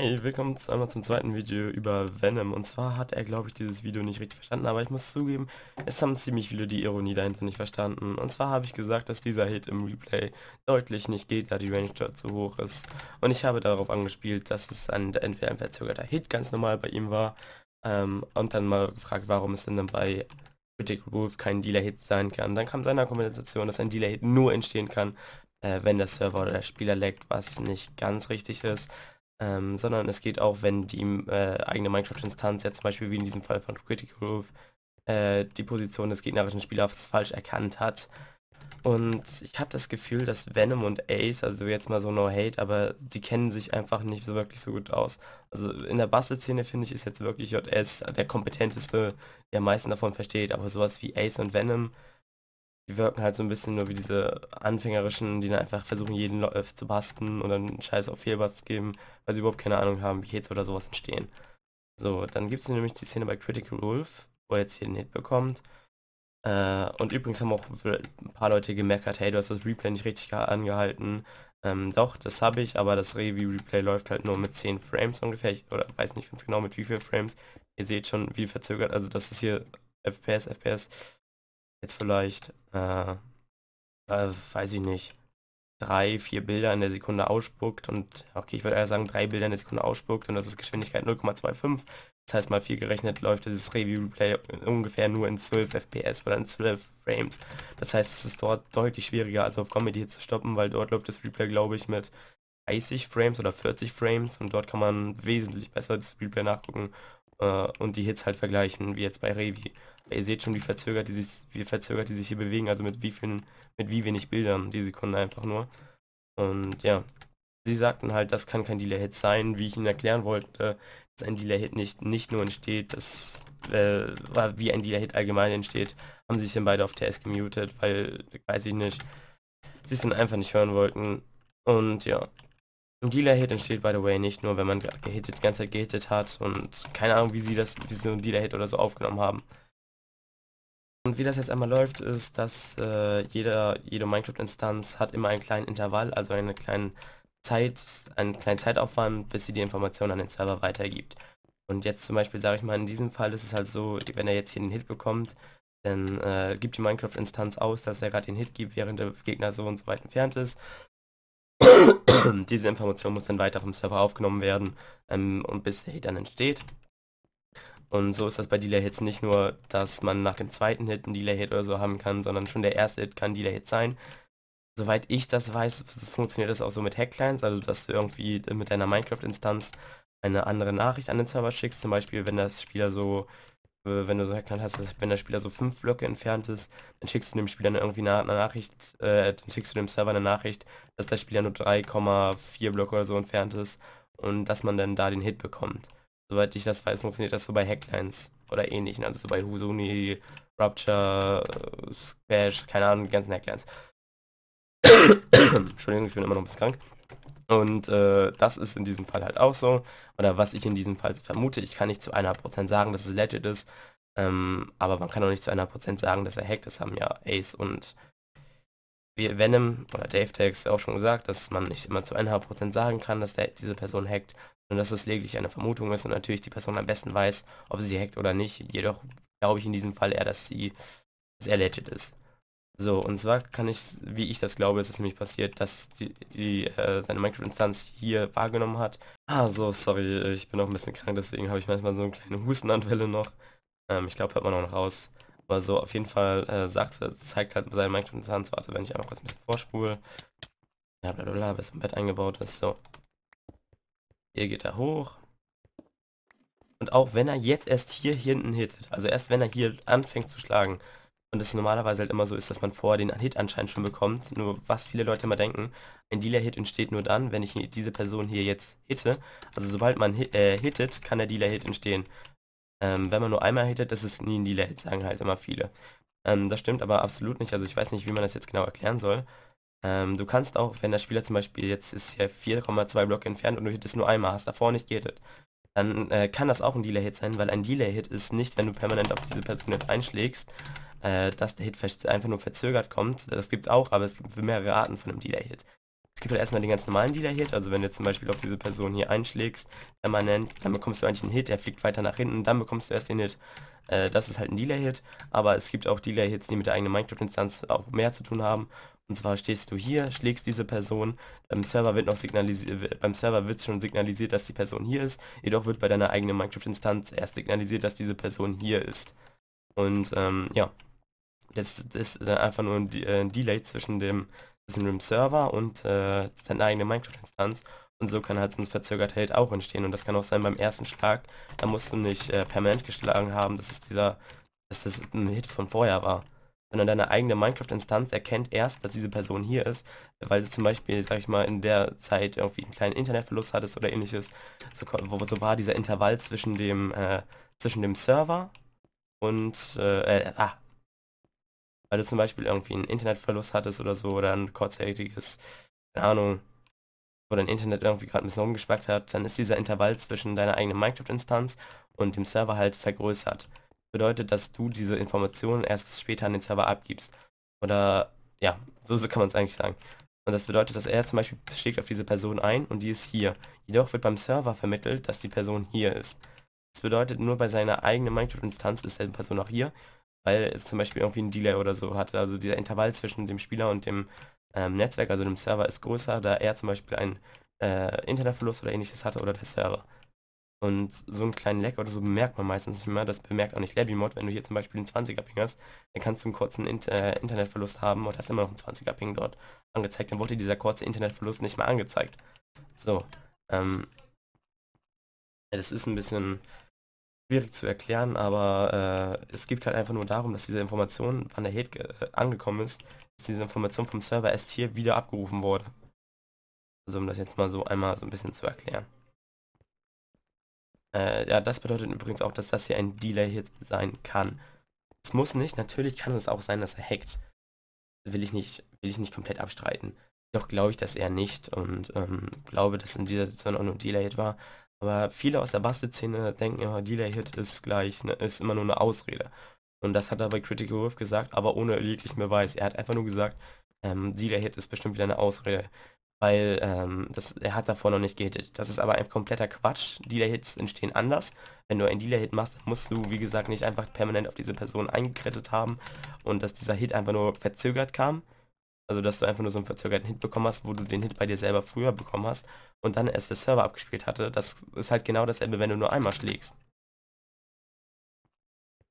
Hey, willkommen zu einmal zum zweiten Video über Venom. Und zwar hat er, glaube ich, dieses Video nicht richtig verstanden, aber ich muss zugeben, es haben ziemlich viele die Ironie dahinter nicht verstanden. Und zwar habe ich gesagt, dass dieser Hit im Replay deutlich nicht geht, da die Range dort zu hoch ist. Und ich habe darauf angespielt, dass es ein, entweder ein verzögerter Hit ganz normal bei ihm war. Ähm, und dann mal gefragt, warum es denn dann bei Critic Wolf kein Dealer-Hit sein kann. Dann kam seine Kompensation, dass ein Dealer-Hit nur entstehen kann, äh, wenn der Server oder der Spieler laggt, was nicht ganz richtig ist ähm, sondern es geht auch, wenn die äh, eigene Minecraft-Instanz ja zum Beispiel wie in diesem Fall von Critical Roof äh, die Position des gegnerischen Spielers falsch erkannt hat. Und ich habe das Gefühl, dass Venom und Ace, also jetzt mal so no hate, aber die kennen sich einfach nicht so wirklich so gut aus. Also in der Bastelszene finde ich, ist jetzt wirklich JS der kompetenteste, der am meisten davon versteht, aber sowas wie Ace und Venom, die wirken halt so ein bisschen nur wie diese anfängerischen, die dann einfach versuchen, jeden Lauf äh, zu basten und dann scheiß auf Fehlbasts geben, weil sie überhaupt keine Ahnung haben, wie Hits oder sowas entstehen. So, dann gibt es nämlich die Szene bei Critical Wolf, wo er jetzt hier einen Hit bekommt. Äh, und übrigens haben auch ein paar Leute gemerkt, hey, du hast das Replay nicht richtig angehalten. Ähm, doch, das habe ich, aber das Review-Replay läuft halt nur mit 10 Frames ungefähr. Ich, oder weiß nicht ganz genau mit wie viel Frames. Ihr seht schon, wie verzögert, also das ist hier FPS, FPS jetzt vielleicht, äh, äh, weiß ich nicht, drei, vier Bilder in der Sekunde ausspuckt und, okay, ich würde eher sagen, drei Bilder in der Sekunde ausspuckt und das ist Geschwindigkeit 0,25. Das heißt, mal viel gerechnet läuft dieses Review-Replay ungefähr nur in 12 FPS oder in 12 Frames. Das heißt, es ist dort deutlich schwieriger, als auf Comedy zu stoppen, weil dort läuft das Replay, glaube ich, mit 30 Frames oder 40 Frames und dort kann man wesentlich besser das Replay nachgucken äh, und die Hits halt vergleichen, wie jetzt bei Revi. ihr seht schon, wie verzögert die sich, wie verzögert die sich hier bewegen, also mit wie vielen, mit wie wenig Bildern die Sekunden einfach nur. Und ja, sie sagten halt, das kann kein Delay-Hit sein, wie ich ihnen erklären wollte, dass ein Delay-Hit nicht, nicht nur entsteht, das äh, wie ein Delay-Hit allgemein entsteht, haben sich dann beide auf TS gemutet, weil, weiß ich nicht, sie es dann einfach nicht hören wollten. Und ja, und Dealer Hit entsteht by the way nicht nur, wenn man gehittet, die ganze Zeit gehittet hat und keine Ahnung, wie sie das, wie sie so ein Dealer Hit oder so aufgenommen haben. Und wie das jetzt einmal läuft, ist, dass äh, jeder, jede Minecraft-Instanz hat immer einen kleinen Intervall, also eine kleine Zeit, einen kleinen Zeitaufwand, bis sie die Information an den Server weitergibt. Und jetzt zum Beispiel sage ich mal, in diesem Fall ist es halt so, wenn er jetzt hier den Hit bekommt, dann äh, gibt die Minecraft-Instanz aus, dass er gerade den Hit gibt, während der Gegner so und so weit entfernt ist. Diese Information muss dann weiter vom Server aufgenommen werden ähm, und bis der Hit dann entsteht. Und so ist das bei Delay-Hits nicht nur, dass man nach dem zweiten Hit einen Delay-Hit oder so haben kann, sondern schon der erste Hit kann Delay-Hit sein. Soweit ich das weiß, funktioniert das auch so mit Hacklines, also dass du irgendwie mit deiner Minecraft-Instanz eine andere Nachricht an den Server schickst, zum Beispiel wenn das Spieler so äh, wenn du so Hackknall hast, dass wenn der Spieler so fünf Blöcke entfernt ist, dann schickst du dem Spieler irgendwie eine, Nachricht, äh, dann schickst du dem Server eine Nachricht, dass der Spieler nur 3,4 Blöcke oder so entfernt ist und dass man dann da den Hit bekommt. Soweit ich das weiß, funktioniert das so bei Hacklines oder ähnlichen, also so bei Husuni, Rupture, äh, Squash, keine Ahnung, die ganzen Hacklines. Entschuldigung, ich bin immer noch ein bisschen krank. Und äh, das ist in diesem Fall halt auch so. Oder was ich in diesem Fall vermute, ich kann nicht zu 100% sagen, dass es legit ist. Ähm, aber man kann auch nicht zu 100% sagen, dass er hackt Das Haben ja Ace und Venom oder Dave Tex auch schon gesagt, dass man nicht immer zu 100% sagen kann, dass der, diese Person hackt. Und dass es lediglich eine Vermutung ist und natürlich die Person am besten weiß, ob sie hackt oder nicht. Jedoch glaube ich in diesem Fall eher, dass sie sehr legit ist. So, und zwar kann ich, wie ich das glaube, ist es nämlich passiert, dass die, die äh, seine Minecraft-Instanz hier wahrgenommen hat. Ah, so, sorry, ich bin auch ein bisschen krank, deswegen habe ich manchmal so eine kleine Hustenanfälle noch. Ähm, ich glaube, hört man auch noch raus. Aber so, auf jeden Fall äh, sagt, er, zeigt halt seine Minecraft-Instanz. warte, wenn ich einfach kurz ein bisschen vorspule. Ja, blablabla, bis im Bett eingebaut ist, so. Hier geht er hoch. Und auch wenn er jetzt erst hier hinten hittet, also erst wenn er hier anfängt zu schlagen, und es normalerweise halt immer so ist, dass man vorher den Hit anscheinend schon bekommt. Nur was viele Leute immer denken, ein Dealer-Hit entsteht nur dann, wenn ich diese Person hier jetzt hitte. Also sobald man hit, äh, hittet, kann der Dealer-Hit entstehen. Ähm, wenn man nur einmal hittet, ist es nie ein Dealer-Hit, sagen halt immer viele. Ähm, das stimmt aber absolut nicht. Also ich weiß nicht, wie man das jetzt genau erklären soll. Ähm, du kannst auch, wenn der Spieler zum Beispiel jetzt ist hier 4,2 Block entfernt und du hittest nur einmal, hast davor nicht gehittet, dann äh, kann das auch ein Dealer-Hit sein, weil ein Dealer-Hit ist nicht, wenn du permanent auf diese Person jetzt einschlägst, äh, dass der Hit einfach nur verzögert kommt. Das gibt es auch, aber es gibt mehrere Arten von einem Delay-Hit. Es gibt halt erstmal den ganz normalen Delay-Hit, also wenn du zum Beispiel auf diese Person hier einschlägst, permanent, dann bekommst du eigentlich einen Hit, er fliegt weiter nach hinten, dann bekommst du erst den Hit. Äh, das ist halt ein Delay-Hit, aber es gibt auch Delay-Hits, die mit der eigenen Minecraft-Instanz auch mehr zu tun haben. Und zwar stehst du hier, schlägst diese Person, beim Server wird noch signalisiert, beim Server wird schon signalisiert, dass die Person hier ist, jedoch wird bei deiner eigenen Minecraft-Instanz erst signalisiert, dass diese Person hier ist. Und ähm, ja, das, das ist einfach nur ein, äh, ein Delay zwischen dem, zwischen dem Server und äh, seiner eigenen Minecraft-Instanz. Und so kann halt so ein verzögert Held auch entstehen. Und das kann auch sein beim ersten Schlag. Da musst du nicht äh, permanent geschlagen haben, dass es dieser, dass das ein Hit von vorher war. Sondern deine eigene Minecraft-Instanz erkennt erst, dass diese Person hier ist, weil du zum Beispiel, sag ich mal, in der Zeit irgendwie einen kleinen Internetverlust hattest oder ähnliches. So, so war dieser Intervall zwischen dem, äh, zwischen dem Server und, äh, äh ah, weil du zum Beispiel irgendwie einen Internetverlust hattest oder so oder ein kurzzeitiges, keine Ahnung, wo dein Internet irgendwie gerade ein bisschen rumgespackt hat, dann ist dieser Intervall zwischen deiner eigenen Minecraft-Instanz und dem Server halt vergrößert. Bedeutet, dass du diese Informationen erst später an den Server abgibst. Oder ja, so, so kann man es eigentlich sagen. Und das bedeutet, dass er zum Beispiel schlägt auf diese Person ein und die ist hier. Jedoch wird beim Server vermittelt, dass die Person hier ist. Das bedeutet, nur bei seiner eigenen Minecraft-Instanz ist der Person auch hier weil es zum Beispiel irgendwie ein Delay oder so hatte. Also dieser Intervall zwischen dem Spieler und dem ähm, Netzwerk, also dem Server, ist größer, da er zum Beispiel einen äh, Internetverlust oder ähnliches hatte oder der Server. Und so einen kleinen Lag oder so bemerkt man meistens nicht mehr. Das bemerkt auch nicht LabbyMod. Wenn du hier zum Beispiel einen 20er Ping hast, dann kannst du einen kurzen Int äh, Internetverlust haben und hast immer noch einen 20er Ping dort angezeigt. Dann wurde dieser kurze Internetverlust nicht mehr angezeigt. So. Ähm, ja, das ist ein bisschen schwierig zu erklären, aber äh, es gibt halt einfach nur darum, dass diese Information, wann der Hate äh, angekommen ist, dass diese Information vom Server erst hier wieder abgerufen wurde. Also um das jetzt mal so einmal so ein bisschen zu erklären. Äh, ja, das bedeutet übrigens auch, dass das hier ein Delay-Hit sein kann. Es muss nicht, natürlich kann es auch sein, dass er hackt. Will ich nicht, will ich nicht komplett abstreiten. Doch glaube ich dass er nicht und ähm, glaube, dass in dieser Situation auch nur delay war. Aber viele aus der Bastelszene denken immer, Delay-Hit ist gleich, ne, ist immer nur eine Ausrede. Und das hat er bei Critical Wolf gesagt, aber ohne jeglichen Beweis. Er hat einfach nur gesagt, ähm, Delay-Hit ist bestimmt wieder eine Ausrede. Weil ähm, das, er hat davor noch nicht gehittet. Das ist aber ein kompletter Quatsch. Delay-Hits entstehen anders. Wenn du einen Delay-Hit machst, dann musst du, wie gesagt, nicht einfach permanent auf diese Person eingekrettet haben und dass dieser Hit einfach nur verzögert kam, also dass du einfach nur so einen verzögerten Hit bekommen hast, wo du den Hit bei dir selber früher bekommen hast und dann erst der Server abgespielt hatte. Das ist halt genau dasselbe, wenn du nur einmal schlägst.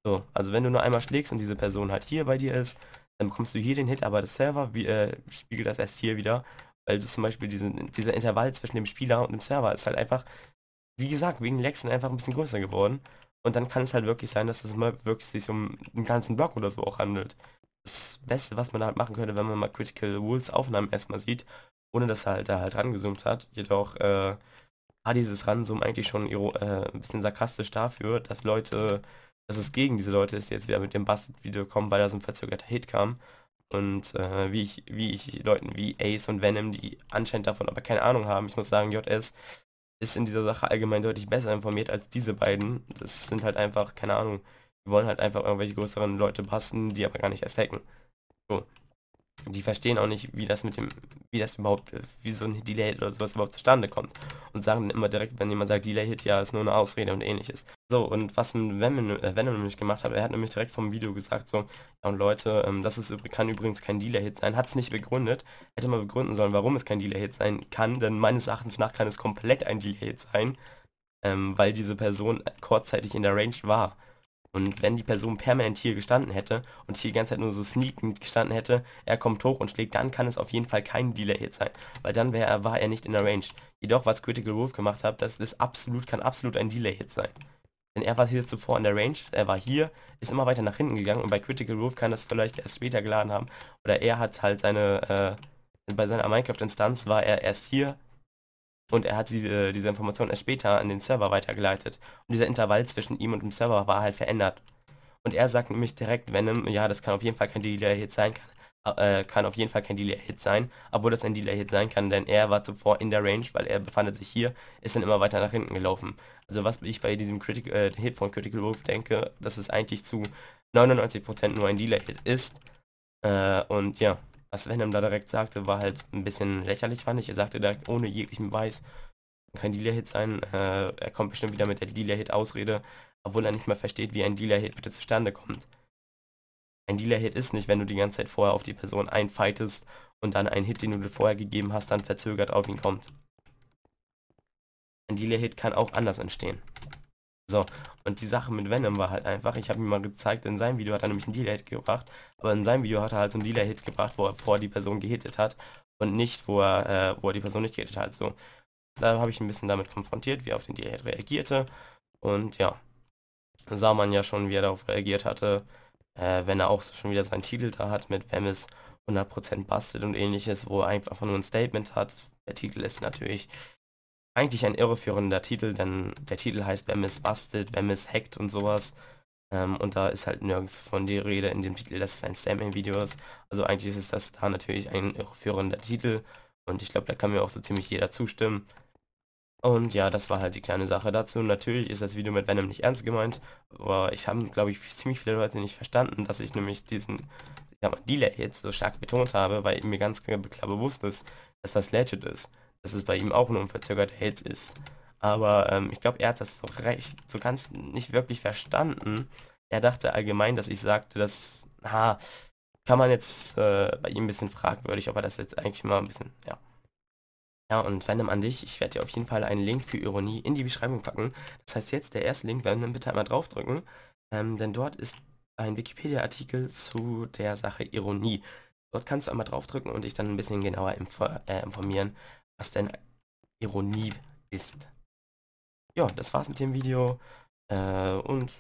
So, also wenn du nur einmal schlägst und diese Person halt hier bei dir ist, dann bekommst du hier den Hit, aber der Server wie, äh, spiegelt das erst hier wieder, weil du zum Beispiel diesen, dieser Intervall zwischen dem Spieler und dem Server ist halt einfach, wie gesagt, wegen Lexen einfach ein bisschen größer geworden. Und dann kann es halt wirklich sein, dass es mal wirklich sich um einen ganzen Block oder so auch handelt das Beste, was man da halt machen könnte, wenn man mal Critical Wolves Aufnahmen erstmal sieht, ohne dass er halt da halt rangezoomt hat. Jedoch äh, war dieses Ranzoom eigentlich schon äh, ein bisschen sarkastisch dafür, dass Leute, dass es gegen diese Leute ist, die jetzt wieder mit dem Bastard-Video kommen, weil da so ein verzögerter Hit kam. Und äh, wie, ich, wie ich Leuten wie Ace und Venom, die anscheinend davon aber keine Ahnung haben, ich muss sagen, JS ist in dieser Sache allgemein deutlich besser informiert als diese beiden. Das sind halt einfach, keine Ahnung, die wollen halt einfach irgendwelche größeren Leute basteln, die aber gar nicht erst hacken. So. Die verstehen auch nicht, wie das mit dem, wie das überhaupt, wie so ein Delay-Hit oder sowas überhaupt zustande kommt. Und sagen immer direkt, wenn jemand sagt, Delay-Hit, ja, ist nur eine Ausrede und ähnliches. So, und was Venom, äh, Venom nämlich gemacht hat, er hat nämlich direkt vom Video gesagt, so, ja und Leute, ähm, das ist, kann übrigens kein Delay-Hit sein, hat es nicht begründet, hätte mal begründen sollen, warum es kein Delay-Hit sein kann, denn meines Erachtens nach kann es komplett ein Delay-Hit sein, ähm, weil diese Person kurzzeitig in der Range war. Und wenn die Person permanent hier gestanden hätte und hier die ganze Zeit nur so sneakend gestanden hätte, er kommt hoch und schlägt, dann kann es auf jeden Fall kein delay hit sein, weil dann er, war er nicht in der Range. Jedoch, was Critical Wolf gemacht hat, das ist absolut, kann absolut ein Delay-Hit sein. Denn er war hier zuvor in der Range, er war hier, ist immer weiter nach hinten gegangen und bei Critical Wolf kann das vielleicht erst später geladen haben. Oder er hat halt seine, äh, bei seiner Minecraft-Instanz war er erst hier, und er hat die, äh, diese Information erst später an den Server weitergeleitet. Und dieser Intervall zwischen ihm und dem Server war halt verändert. Und er sagt nämlich direkt Venom, ja, das kann auf jeden Fall kein Delay-Hit sein, kann, äh, kann auf jeden Fall kein Delay-Hit sein, obwohl das ein Delay-Hit sein kann, denn er war zuvor in der Range, weil er befandet sich hier, ist dann immer weiter nach hinten gelaufen. Also was ich bei diesem Critic äh, Hit von Critical Wolf denke, dass es eigentlich zu 99% nur ein Delay-Hit ist. Äh, und ja was Venom da direkt sagte, war halt ein bisschen lächerlich, fand ich. Er sagte direkt ohne jeglichen Weiß, kein Dealer-Hit sein. Äh, er kommt bestimmt wieder mit der Dealer-Hit-Ausrede, obwohl er nicht mal versteht, wie ein Dealer-Hit bitte zustande kommt. Ein Dealer-Hit ist nicht, wenn du die ganze Zeit vorher auf die Person einfightest und dann ein Hit, den du dir vorher gegeben hast, dann verzögert auf ihn kommt. Ein Dealer-Hit kann auch anders entstehen. So, und die Sache mit Venom war halt einfach, ich habe ihm mal gezeigt, in seinem Video hat er nämlich einen Dealer-Hit gebracht, aber in seinem Video hat er halt so einen Dealer-Hit gebracht, wo er vor die Person gehittet hat und nicht, wo er, äh, wo er die Person nicht gehittet hat. So, da habe ich ein bisschen damit konfrontiert, wie er auf den Dealer-Hit reagierte und ja, sah man ja schon, wie er darauf reagiert hatte, äh, wenn er auch schon wieder seinen Titel da hat mit Vemis 100% Busted und ähnliches, wo er einfach nur ein Statement hat. Der Titel ist natürlich eigentlich ein irreführender Titel, denn der Titel heißt Wer missbastelt, wer misshackt und sowas. Ähm, und da ist halt nirgends von die Rede in dem Titel, dass es ein Sandman-Video ist. Also eigentlich ist das da natürlich ein irreführender Titel. Und ich glaube, da kann mir auch so ziemlich jeder zustimmen. Und ja, das war halt die kleine Sache dazu. Natürlich ist das Video mit Venom nicht ernst gemeint, aber ich habe, glaube ich, ziemlich viele Leute nicht verstanden, dass ich nämlich diesen ich mal, Delay jetzt so stark betont habe, weil mir ganz klar bewusst ist, dass das legit ist dass es bei ihm auch ein unverzögerter Held ist. Aber ähm, ich glaube, er hat das so, recht, so ganz nicht wirklich verstanden. Er dachte allgemein, dass ich sagte, dass, ha, kann man jetzt äh, bei ihm ein bisschen fragwürdig, ob er das jetzt eigentlich mal ein bisschen, ja. Ja, und Venom an dich, ich werde dir auf jeden Fall einen Link für Ironie in die Beschreibung packen. Das heißt jetzt, der erste Link, Venom bitte einmal draufdrücken, ähm, denn dort ist ein Wikipedia-Artikel zu der Sache Ironie. Dort kannst du einmal draufdrücken und dich dann ein bisschen genauer äh, informieren, was denn Ironie ist. Ja, das war's mit dem Video. Äh, und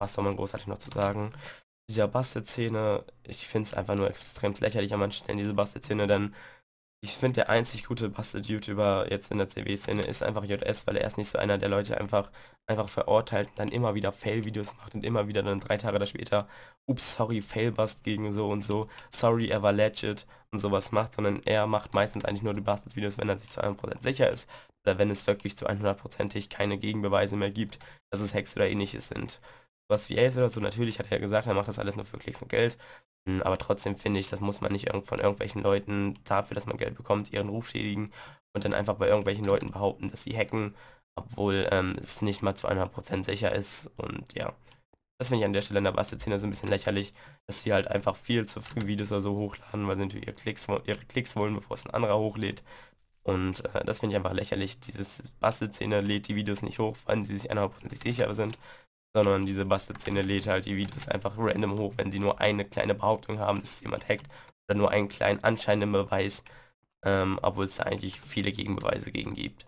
was soll man großartig noch zu sagen? Dieser Bastelszene, ich finde es einfach nur extrem lächerlich an manchen Stellen, diese Bastelszene, denn ich finde, der einzig gute Bastard-YouTuber jetzt in der CW-Szene ist einfach JS, weil er ist nicht so einer, der Leute einfach, einfach verurteilt und dann immer wieder Fail-Videos macht und immer wieder dann drei Tage da später, ups, sorry, Fail-Bust gegen so und so, sorry, er war legit und sowas macht, sondern er macht meistens eigentlich nur die Bastard-Videos, wenn er sich zu 100% sicher ist oder wenn es wirklich zu 100%ig keine Gegenbeweise mehr gibt, dass es Hacks oder ähnliches sind. Was wie Ace oder so, natürlich hat er gesagt, er macht das alles nur für Klicks und Geld, hm, aber trotzdem finde ich, das muss man nicht von irgendwelchen Leuten dafür, dass man Geld bekommt, ihren Ruf schädigen und dann einfach bei irgendwelchen Leuten behaupten, dass sie hacken, obwohl ähm, es nicht mal zu 100% sicher ist. Und ja, das finde ich an der Stelle in der Bastelszene so ein bisschen lächerlich, dass sie halt einfach viel zu früh Videos oder so hochladen, weil sie natürlich ihre Klicks, ihre Klicks wollen, bevor es ein anderer hochlädt. Und äh, das finde ich einfach lächerlich. Dieses Bastelszene lädt die Videos nicht hoch, weil sie sich 100% sicher sind sondern diese Bastelszene lädt halt die Videos einfach random hoch, wenn sie nur eine kleine Behauptung haben, dass jemand hackt oder nur einen kleinen anscheinenden Beweis, ähm, obwohl es da eigentlich viele Gegenbeweise gegen gibt.